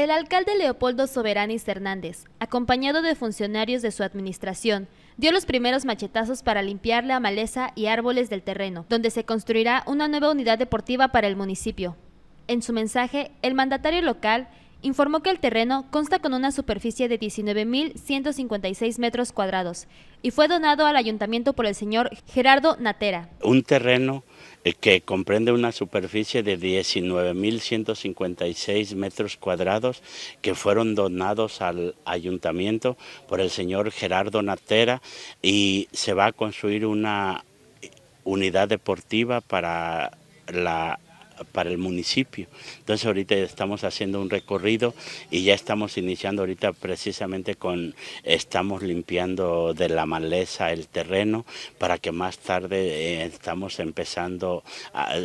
El alcalde Leopoldo Soberanis Hernández, acompañado de funcionarios de su administración, dio los primeros machetazos para limpiar la maleza y árboles del terreno, donde se construirá una nueva unidad deportiva para el municipio. En su mensaje, el mandatario local informó que el terreno consta con una superficie de 19.156 metros cuadrados y fue donado al ayuntamiento por el señor Gerardo Natera. Un terreno eh, que comprende una superficie de 19.156 metros cuadrados que fueron donados al ayuntamiento por el señor Gerardo Natera y se va a construir una unidad deportiva para la para el municipio. Entonces ahorita estamos haciendo un recorrido y ya estamos iniciando ahorita precisamente con, estamos limpiando de la maleza el terreno para que más tarde eh, estamos empezando,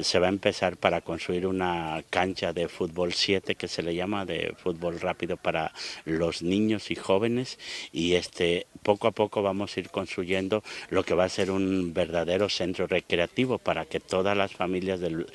se va a empezar para construir una cancha de fútbol 7 que se le llama de fútbol rápido para los niños y jóvenes y este poco a poco vamos a ir construyendo lo que va a ser un verdadero centro recreativo para que todas las familias de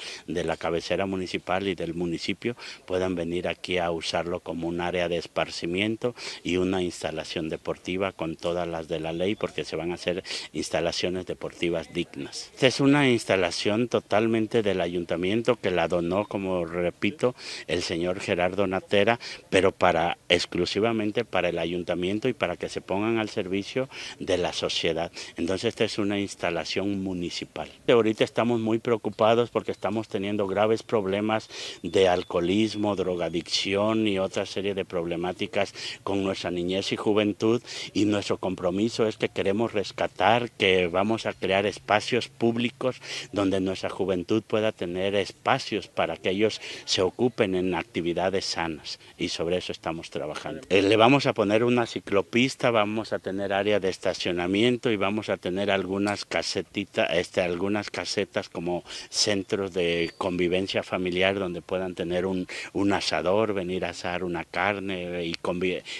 la cabecera municipal y del municipio puedan venir aquí a usarlo como un área de esparcimiento y una instalación deportiva con todas las de la ley porque se van a hacer instalaciones deportivas dignas. Esta es una instalación totalmente del ayuntamiento que la donó, como repito, el señor Gerardo Natera, pero para exclusivamente para el ayuntamiento y para que se pongan al centro servicio de la sociedad. Entonces esta es una instalación municipal. Ahorita estamos muy preocupados porque estamos teniendo graves problemas de alcoholismo, drogadicción y otra serie de problemáticas con nuestra niñez y juventud y nuestro compromiso es que queremos rescatar, que vamos a crear espacios públicos donde nuestra juventud pueda tener espacios para que ellos se ocupen en actividades sanas y sobre eso estamos trabajando. Eh, le vamos a poner una ciclopista, vamos a tener tener área de estacionamiento y vamos a tener algunas casetitas, este, algunas casetas como centros de convivencia familiar donde puedan tener un, un asador, venir a asar una carne y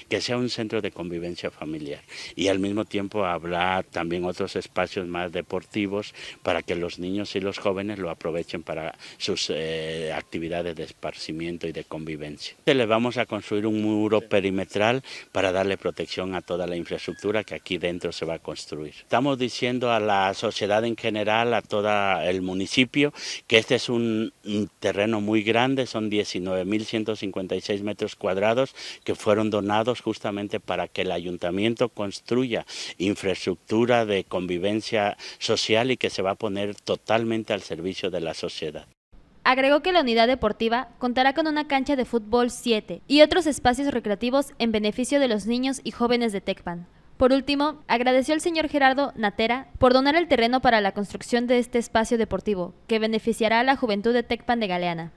que sea un centro de convivencia familiar. Y al mismo tiempo habrá también otros espacios más deportivos para que los niños y los jóvenes lo aprovechen para sus eh, actividades de esparcimiento y de convivencia. les vamos a construir un muro perimetral para darle protección a toda la infraestructura que aquí dentro se va a construir. Estamos diciendo a la sociedad en general, a todo el municipio, que este es un terreno muy grande, son 19.156 metros cuadrados que fueron donados justamente para que el ayuntamiento construya infraestructura de convivencia social y que se va a poner totalmente al servicio de la sociedad. Agregó que la unidad deportiva contará con una cancha de fútbol 7 y otros espacios recreativos en beneficio de los niños y jóvenes de Tecpan. Por último, agradeció al señor Gerardo Natera por donar el terreno para la construcción de este espacio deportivo, que beneficiará a la juventud de Tecpan de Galeana.